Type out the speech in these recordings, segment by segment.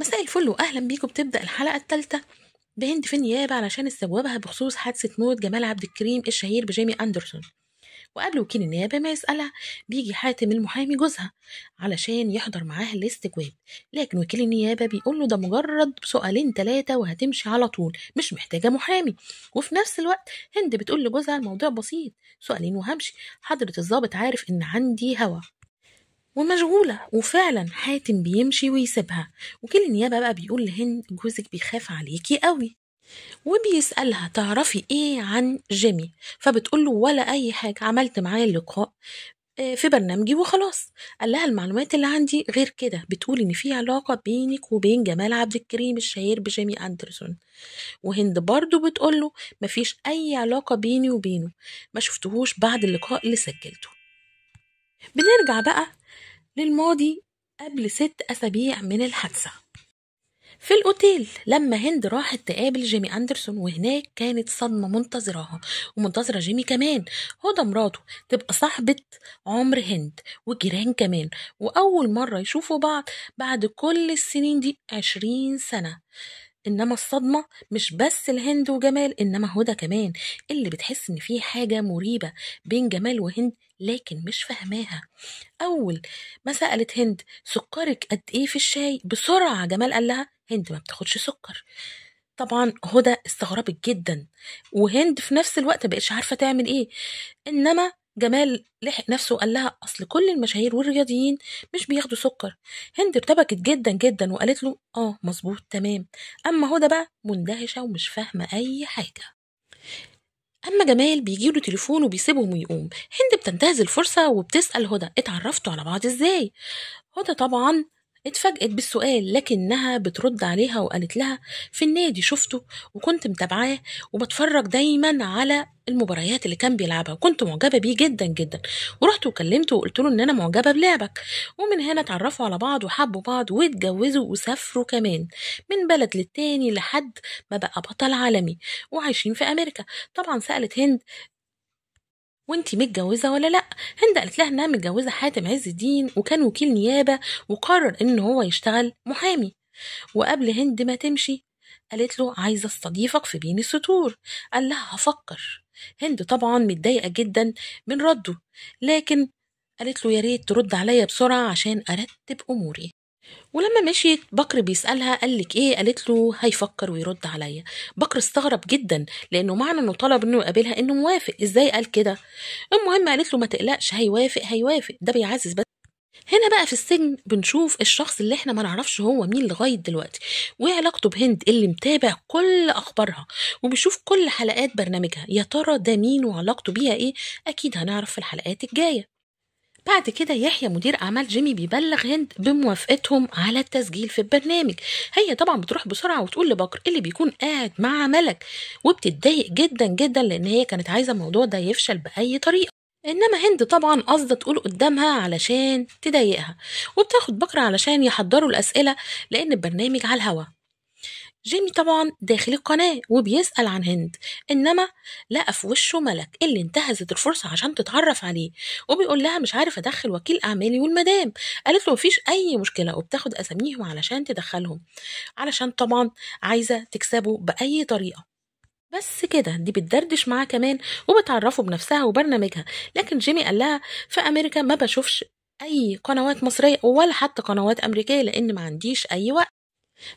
مساء الفل واهلا بيكم بتبدا الحلقه الثالثه بهند في النيابه علشان استجوابها بخصوص حادثه موت جمال عبد الكريم الشهير بجيمي اندرسون وقبل وكيل النيابة ما يسألها بيجي حاتم المحامي جوزها علشان يحضر معاها الاستجواب لكن وكيل النيابة بيقول له ده مجرد سؤالين تلاتة وهتمشي على طول مش محتاجة محامي وفي نفس الوقت هند بتقول لجوزها الموضوع بسيط سؤالين وهمشي حضرة الضابط عارف إن عندي هوا ومشغولة وفعلا حاتم بيمشي ويسيبها وكل نيابة بقى بيقول لهند جوزك بيخاف عليكي قوي وبيسألها تعرفي ايه عن جيمي فبتقول له ولا اي حاجة عملت معايا اللقاء آه، في برنامجي وخلاص قال لها المعلومات اللي عندي غير كده بتقول ان في علاقه بينك وبين جمال عبد الكريم الشهير بجيمي اندرسون وهند برضو بتقول له مفيش اي علاقه بيني وبينه ما شفتهوش بعد اللقاء اللي سجلته بنرجع بقى للماضي قبل ست أسابيع من الحادثة في الأوتيل لما هند راحت تقابل جيمي أندرسون وهناك كانت صدمة منتظراها ومنتظرة جيمي كمان هدى مراته تبقى صاحبة عمر هند وجيران كمان وأول مرة يشوفوا بعض بعد كل السنين دي عشرين سنة انما الصدمه مش بس الهند وجمال انما هدى كمان اللي بتحس ان في حاجه مريبه بين جمال وهند لكن مش فاهماها اول ما سالت هند سكرك قد ايه في الشاي بسرعه جمال قال لها هند ما بتاخدش سكر طبعا هدى استغربت جدا وهند في نفس الوقت بقتش عارفه تعمل ايه انما جمال لحق نفسه وقال لها اصل كل المشاهير والرياضيين مش بياخدوا سكر هند ارتبكت جدا جدا وقالت له اه مظبوط تمام اما هدى بقى مندهشه ومش فاهمه اي حاجه اما جمال بيجيله تليفون وبيسيبهم ويقوم هند بتنتهز الفرصه وبتسال هدى اتعرفتوا على بعض ازاي هدى طبعا اتفاجئت بالسؤال لكنها بترد عليها وقالت لها في النادي شفته وكنت متابعاه وبتفرج دايما على المباريات اللي كان بيلعبها وكنت معجبه بيه جدا جدا ورحت وكلمته وقلت له ان انا معجبه بلعبك ومن هنا اتعرفوا على بعض وحبوا بعض واتجوزوا وسافروا كمان من بلد للتاني لحد ما بقى بطل عالمي وعايشين في امريكا طبعا سالت هند وانت متجوزه ولا لا هند قالت لها انها متجوزه حاتم عز الدين وكان وكيل نيابه وقرر ان هو يشتغل محامي وقبل هند ما تمشي قالت له عايزه استضيفك في بين السطور قال لها هفكر هند طبعا متضايقه جدا من رده لكن قالت له يا ريت ترد عليا بسرعه عشان ارتب اموري ولما مشيت بكر بيسألها قال لك إيه قالت له هيفكر ويرد عليا بكر استغرب جدا لأنه معنى إنه طلب إنه يقابلها إنه موافق إزاي قال كده المهم قالت له ما تقلقش هيوافق هيوافق ده بيعزز بس هنا بقى في السجن بنشوف الشخص اللي احنا ما نعرفش هو مين لغايه دلوقتي وعلاقته بهند اللي متابع كل اخبارها وبيشوف كل حلقات برنامجها يا ترى ده مين وعلاقته بيها ايه اكيد هنعرف في الحلقات الجايه بعد كده يحيى مدير اعمال جيمي بيبلغ هند بموافقتهم على التسجيل في البرنامج هي طبعا بتروح بسرعه وتقول لبكر اللي بيكون قاعد مع ملك وبتتضايق جدا جدا لان هي كانت عايزه الموضوع ده يفشل باي طريقه انما هند طبعا قصده تقول قدامها علشان تضايقها وبتاخد بكره علشان يحضروا الاسئله لان البرنامج على الهوا جيمي طبعا داخل القناة وبيسأل عن هند إنما لقى في وشه ملك اللي انتهزت الفرصة عشان تتعرف عليه وبيقول لها مش عارف أدخل وكيل أعمالي والمدام قالت له مفيش أي مشكلة وبتاخد أساميهم علشان تدخلهم علشان طبعا عايزة تكسبه بأي طريقة بس كده دي بتدردش معاه كمان وبتعرفه بنفسها وبرنامجها لكن جيمي قال لها في امريكا ما بشوفش اي قنوات مصريه ولا حتى قنوات امريكيه لان ما عنديش اي وقت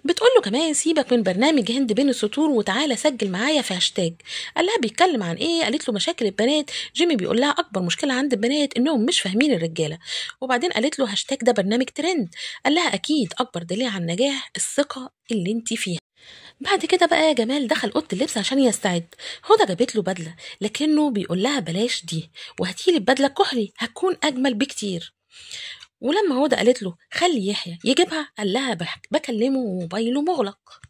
بتقول له كمان سيبك من برنامج هند بين السطور وتعالى سجل معايا في هاشتاج قال لها بيتكلم عن ايه قالت له مشاكل البنات جيمي بيقول لها اكبر مشكله عند البنات انهم مش فاهمين الرجاله وبعدين قالت له هاشتاج ده برنامج ترند قال لها اكيد اكبر دليل على النجاح الثقه اللي انت فيها بعد كده بقى جمال دخل اوضه اللبس عشان يستعد هدى جابت له بدله لكنه بيقول لها بلاش دي وهاتيلي البدله الكحلي هتكون اجمل بكتير ولما هدى قالت له خلي يحيى يجيبها قال لها بكلمه وموبايله مغلق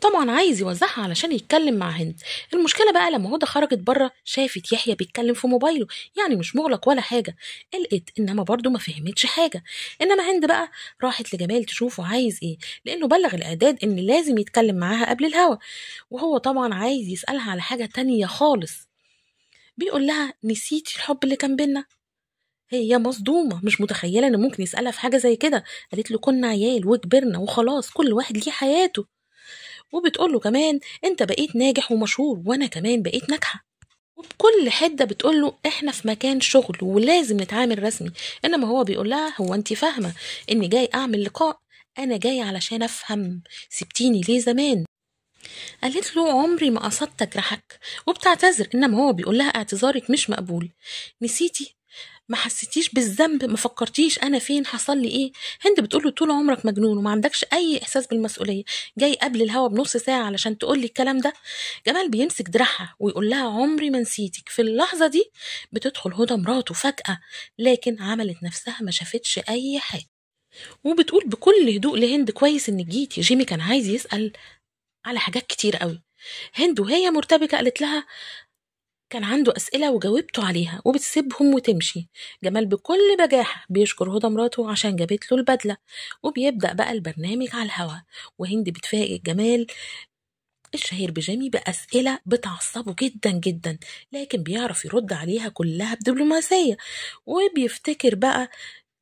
طبعا عايز يوزعها علشان يتكلم مع هند المشكله بقى لما هدى خرجت بره شافت يحيى بيتكلم في موبايله يعني مش مغلق ولا حاجه قلقت انما برضه ما فهمتش حاجه انما هند بقى راحت لجمال تشوفه عايز ايه لانه بلغ الاعداد ان لازم يتكلم معاها قبل الهوا وهو طبعا عايز يسالها على حاجه تانية خالص بيقول لها نسيتي الحب اللي كان بينا هي مصدومة مش متخيلة إن ممكن يسألها في حاجة زي كده قالت له كنا عيال وكبرنا وخلاص كل واحد ليه حياته وبتقول له كمان أنت بقيت ناجح ومشهور وأنا كمان بقيت ناجحة وبكل حده بتقول له احنا في مكان شغل ولازم نتعامل رسمي انما هو بيقول لها هو انت فاهمه اني جاي اعمل لقاء انا جاي علشان افهم سبتيني ليه زمان قالت له عمري ما قصدت اجرحك وبتعتذر انما هو بيقول لها اعتذارك مش مقبول نسيتي ما حسيتيش بالذنب ما فكرتيش انا فين حصل لي ايه هند بتقول له طول عمرك مجنون وما عندكش اي احساس بالمسؤوليه جاي قبل الهوا بنص ساعه علشان تقول لي الكلام ده جمال بيمسك دراعها ويقول لها عمري ما نسيتك في اللحظه دي بتدخل هدى مراته فجاه لكن عملت نفسها ما شافتش اي حاجه وبتقول بكل هدوء لهند كويس انك جيتي جيمي كان عايز يسال على حاجات كتير قوي هند وهي مرتبكه قالت لها كان عنده أسئلة وجاوبته عليها وبتسيبهم وتمشي جمال بكل بجاحة بيشكر هدى مراته عشان جابت له البدلة وبيبدأ بقى البرنامج على الهوا وهند بتفاجئ جمال الشهير بجامي بأسئلة بتعصبه جدا جدا لكن بيعرف يرد عليها كلها بدبلوماسية وبيفتكر بقى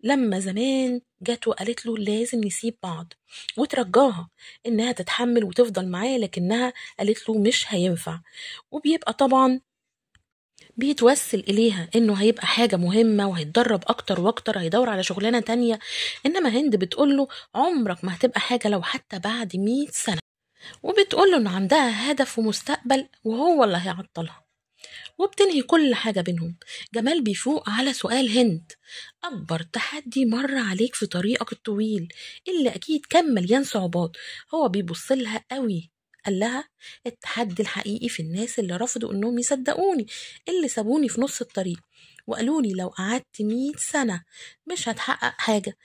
لما زمان جت وقالت له لازم نسيب بعض وترجاها انها تتحمل وتفضل معاه لكنها قالت له مش هينفع وبيبقى طبعا بيتوسل إليها إنه هيبقى حاجة مهمة وهيتدرب أكتر وأكتر هيدور على شغلانة تانية إنما هند بتقوله عمرك ما هتبقى حاجة لو حتى بعد مئة سنة وبتقوله إن عندها هدف ومستقبل وهو اللي هيعطلها وبتنهي كل حاجة بينهم جمال بيفوق على سؤال هند أكبر تحدي مر عليك في طريقك الطويل اللي أكيد كان مليان صعوبات هو بيبصلها قوي قال لها التحدي الحقيقي في الناس اللي رفضوا انهم يصدقوني اللي سابوني في نص الطريق وقالوا لي لو قعدت مية سنة مش هتحقق حاجة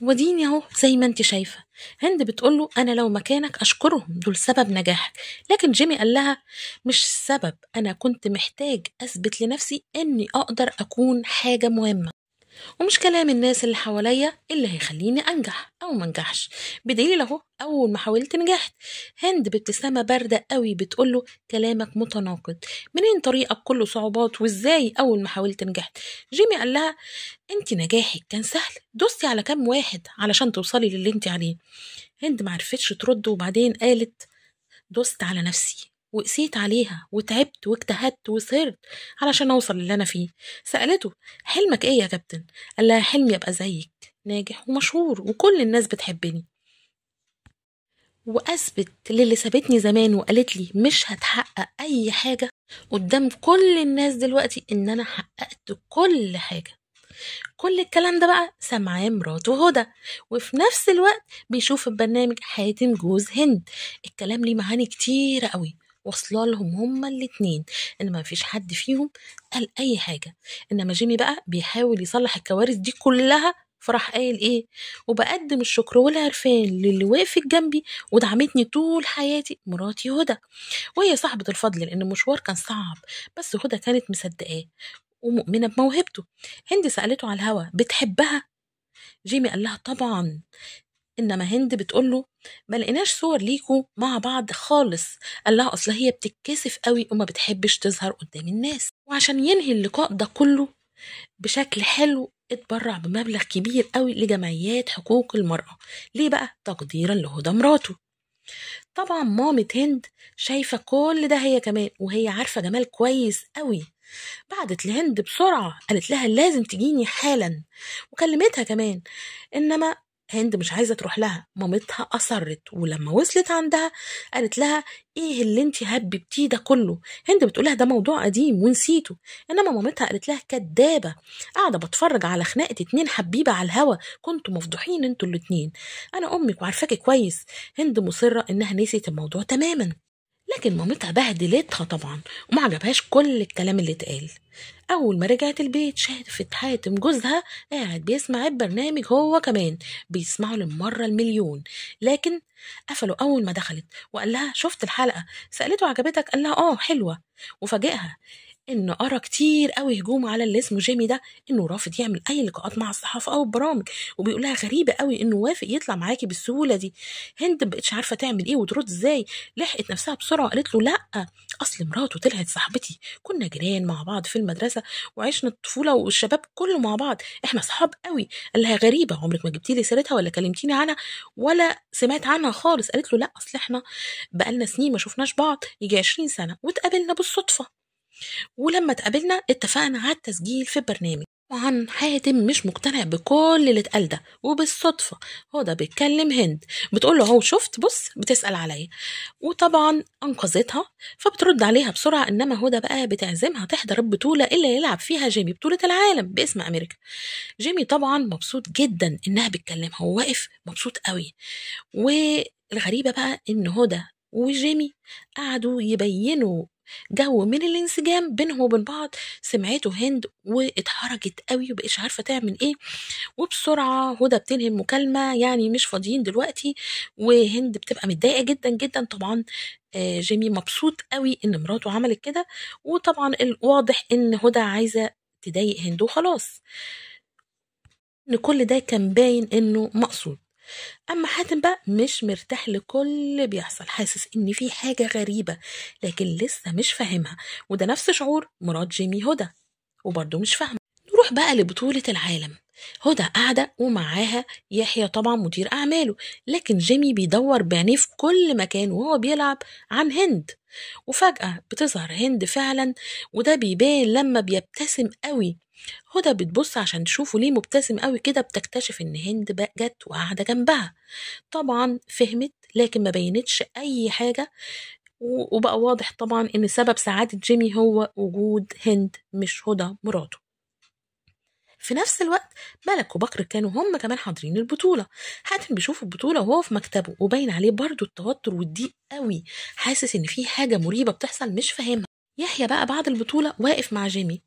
وديني اهو زي ما انت شايفة هند بتقول له أنا لو مكانك أشكرهم دول سبب نجاحك لكن جيمي قال لها مش السبب أنا كنت محتاج أثبت لنفسي إني أقدر أكون حاجة مهمة ومش كلام الناس اللي حواليا اللي هيخليني انجح او ما انجحش بدليل اهو اول ما حاولت نجحت هند بابتسامه بارده قوي بتقول له كلامك متناقض منين طريقك كله صعوبات وازاي اول ما حاولت نجحت جيمي قال لها انت نجاحك كان سهل دوستي على كم واحد علشان توصلي للي انت عليه هند معرفتش ترد وبعدين قالت دوست على نفسي وقسيت عليها وتعبت واجتهدت وسهرت علشان أوصل للي أنا فيه سألته حلمك إيه يا كابتن؟ قال لها حلمي أبقى زيك ناجح ومشهور وكل الناس بتحبني وأثبت للي سابتني زمان وقالت لي مش هتحقق أي حاجة قدام كل الناس دلوقتي إن أنا حققت كل حاجة كل الكلام ده بقى سمعاه مراته هدى وفي نفس الوقت بيشوف البرنامج حاتم جوز هند الكلام ليه معاني كتير قوي واصله لهم هما الاتنين ان ما فيش حد فيهم قال اي حاجه انما جيمي بقى بيحاول يصلح الكوارث دي كلها فراح قايل ايه وبقدم الشكر والعرفان للي وقفت جنبي ودعمتني طول حياتي مراتي هدى وهي صاحبة الفضل لان المشوار كان صعب بس هدى كانت مصدقاه ومؤمنة بموهبته هند سألته على الهوى بتحبها جيمي قال لها طبعا انما هند بتقول له ما لقيناش صور ليكوا مع بعض خالص قال لها اصل هي بتتكسف قوي وما بتحبش تظهر قدام الناس وعشان ينهي اللقاء ده كله بشكل حلو اتبرع بمبلغ كبير قوي لجمعيات حقوق المرأة ليه بقى تقديرا لهدى مراته طبعا مامة هند شايفة كل ده هي كمان وهي عارفة جمال كويس قوي بعدت لهند بسرعة قالت لها لازم تجيني حالا وكلمتها كمان إنما هند مش عايزه تروح لها مامتها اصرت ولما وصلت عندها قالت لها ايه اللي انت هببتيه ده كله هند بتقولها ده موضوع قديم ونسيته انما مامتها قالت لها كدابه قاعده بتفرج على خناقه اتنين حبيبه على الهوا كنتوا مفضوحين انتوا الاتنين انا امك وعارفاكي كويس هند مصره انها نسيت الموضوع تماما لكن مامتها بهدلتها طبعا وما عجبهاش كل الكلام اللي اتقال أول ما رجعت البيت شافت حاتم جوزها قاعد بيسمع البرنامج هو كمان بيسمعه للمرة المليون لكن قفله أول ما دخلت وقال لها شفت الحلقة سألته عجبتك قال لها آه حلوة وفاجئها ان ارى كتير قوي هجوم على اللي اسمه جيمي ده انه رافض يعمل اي لقاءات مع الصحافه او البرامج وبيقول لها غريبه قوي انه وافق يطلع معاكي بالسهوله دي هند مبقتش عارفه تعمل ايه وترد ازاي لحقت نفسها بسرعه قالت له لا اصل مراته طلعت صاحبتي كنا جيران مع بعض في المدرسه وعشنا الطفوله والشباب كله مع بعض احنا صحاب قوي قال لها غريبه عمرك ما جبتي لي سيرتها ولا كلمتيني عنها ولا سمعت عنها خالص قالت له لا اصل احنا بقالنا سنين ما شفناش بعض يجي 20 سنه واتقابلنا بالصدفه ولما اتقابلنا اتفقنا على التسجيل في برنامج طبعا حاتم مش مقتنع بكل اللي اتقال ده وبالصدفة هدى بتكلم هند بتقول له اهو شفت بص بتسأل عليا وطبعا أنقذتها فبترد عليها بسرعة إنما هدى بقى بتعزمها تحضر البطولة اللي يلعب فيها جيمي بطولة العالم باسم أمريكا جيمي طبعا مبسوط جدا إنها بتكلمها هو واقف مبسوط قوي والغريبة بقى إن هدى وجيمي قعدوا يبينوا جو من الانسجام بينهم وبين بعض سمعته هند واتحرجت قوي وبقيتش عارفه تعمل ايه وبسرعه هدى بتنهي المكالمه يعني مش فاضيين دلوقتي وهند بتبقى متضايقه جدا جدا طبعا آه، جيمي مبسوط قوي ان مراته عملت كده وطبعا الواضح ان هدى عايزه تضايق هند وخلاص ان كل ده كان باين انه مقصود اما حاتم بقى مش مرتاح لكل اللي بيحصل حاسس ان في حاجه غريبه لكن لسه مش فاهمها وده نفس شعور مراد جيمي هدى وبرده مش فاهمه نروح بقى لبطوله العالم هدى قاعدة ومعاها يحيى طبعا مدير أعماله لكن جيمي بيدور بعينيه في كل مكان وهو بيلعب عن هند وفجأة بتظهر هند فعلا وده بيبان لما بيبتسم قوي هدى بتبص عشان تشوفه ليه مبتسم قوي كده بتكتشف ان هند بقى جت وقاعده جنبها طبعا فهمت لكن ما بينتش اي حاجه وبقى واضح طبعا ان سبب سعاده جيمي هو وجود هند مش هدى مراته في نفس الوقت ملك وبكر كانوا هم كمان حاضرين البطولة حاتم بيشوف البطولة وهو في مكتبه وباين عليه برضو التوتر والضيق قوي حاسس ان في حاجة مريبة بتحصل مش فاهمها يحيى بقى بعد البطولة واقف مع جيمي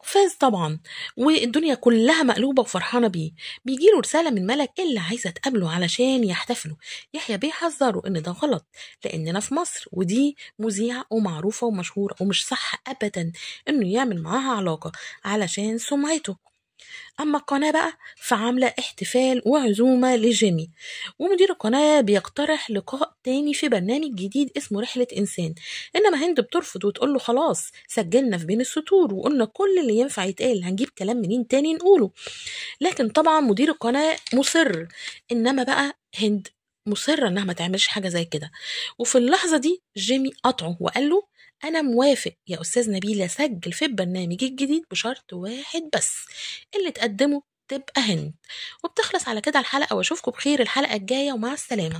وفاز طبعا والدنيا كلها مقلوبه وفرحانه بيه بيجيله رساله من ملك اللي عايزه تقابله علشان يحتفلوا يحيى بيحذره ان ده غلط لاننا في مصر ودي مذيعه ومعروفه ومشهوره ومش صح ابدا انه يعمل معاها علاقه علشان سمعته أما القناة بقى فعاملة احتفال وعزومة لجيمي ومدير القناة بيقترح لقاء تاني في برنامج جديد اسمه رحلة إنسان إنما هند بترفض وتقول له خلاص سجلنا في بين السطور وقلنا كل اللي ينفع يتقال هنجيب كلام منين تاني نقوله لكن طبعا مدير القناة مصر إنما بقى هند مصرة إنها ما تعملش حاجة زي كده وفي اللحظة دي جيمي قطعه وقال له أنا موافق يا أستاذ نبيل أسجل في البرنامج الجديد بشرط واحد بس اللي تقدمه تبقى هند وبتخلص على كده الحلقة وأشوفكم بخير الحلقة الجاية ومع السلامة